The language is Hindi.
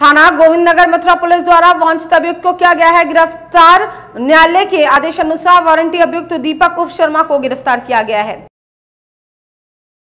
थाना गोविंदनगर मथुरा पुलिस द्वारा वांछित अभियुक्त को किया गया है गिरफ्तार न्यायालय के आदेश अनुसार वारंटी अभियुक्त दीपक उर्फ शर्मा को गिरफ्तार किया गया है